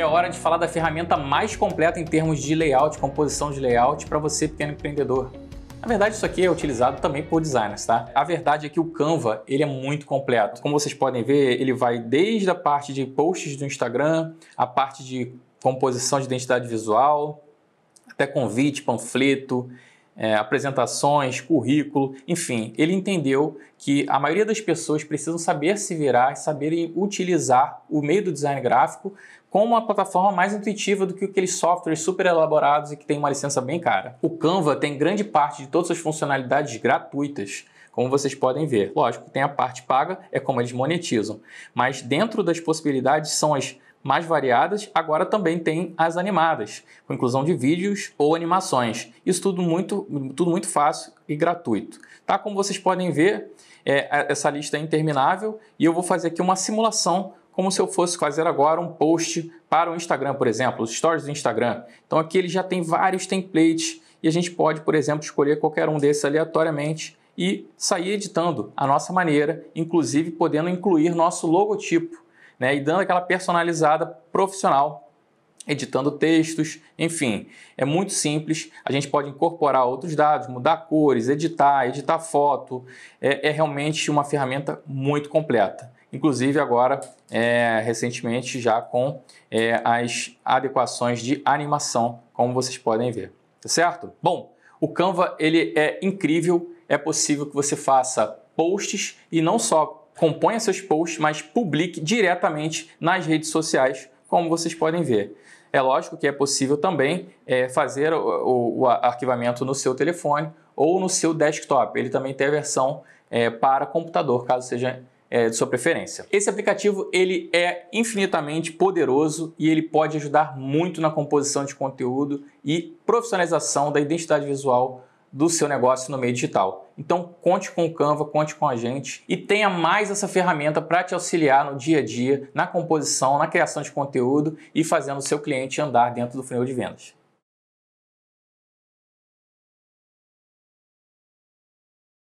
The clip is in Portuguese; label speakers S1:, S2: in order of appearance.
S1: é hora de falar da ferramenta mais completa em termos de layout, composição de layout para você pequeno empreendedor. Na verdade, isso aqui é utilizado também por designers, tá? A verdade é que o Canva, ele é muito completo. Como vocês podem ver, ele vai desde a parte de posts do Instagram, a parte de composição de identidade visual, até convite, panfleto, é, apresentações, currículo, enfim, ele entendeu que a maioria das pessoas precisam saber se virar e saberem utilizar o meio do design gráfico como uma plataforma mais intuitiva do que aqueles softwares super elaborados e que tem uma licença bem cara. O Canva tem grande parte de todas as funcionalidades gratuitas como vocês podem ver. Lógico, tem a parte paga, é como eles monetizam, mas dentro das possibilidades são as mais variadas, agora também tem as animadas, com inclusão de vídeos ou animações. Isso tudo muito, tudo muito fácil e gratuito. Tá? Como vocês podem ver, é, é, essa lista é interminável e eu vou fazer aqui uma simulação como se eu fosse fazer agora um post para o Instagram, por exemplo, os stories do Instagram. Então aqui ele já tem vários templates e a gente pode, por exemplo, escolher qualquer um desses aleatoriamente e sair editando a nossa maneira, inclusive podendo incluir nosso logotipo né? E dando aquela personalizada profissional editando textos, enfim, é muito simples. A gente pode incorporar outros dados, mudar cores, editar, editar foto. É, é realmente uma ferramenta muito completa. Inclusive agora, é, recentemente, já com é, as adequações de animação, como vocês podem ver. Tá certo? Bom, o Canva ele é incrível. É possível que você faça posts e não só componha seus posts, mas publique diretamente nas redes sociais, como vocês podem ver. É lógico que é possível também é, fazer o, o, arquivamento no seu telefone ou no seu desktop. Ele também tem a versão é, para computador, caso seja é, de sua preferência. Esse aplicativo ele é infinitamente poderoso e ele pode ajudar muito na composição de conteúdo e profissionalização da identidade visual do seu negócio no meio digital. Então conte com o Canva, conte com a gente e tenha mais essa ferramenta para te auxiliar no dia a dia, na composição, na criação de conteúdo e fazendo o seu cliente andar dentro do funil de vendas.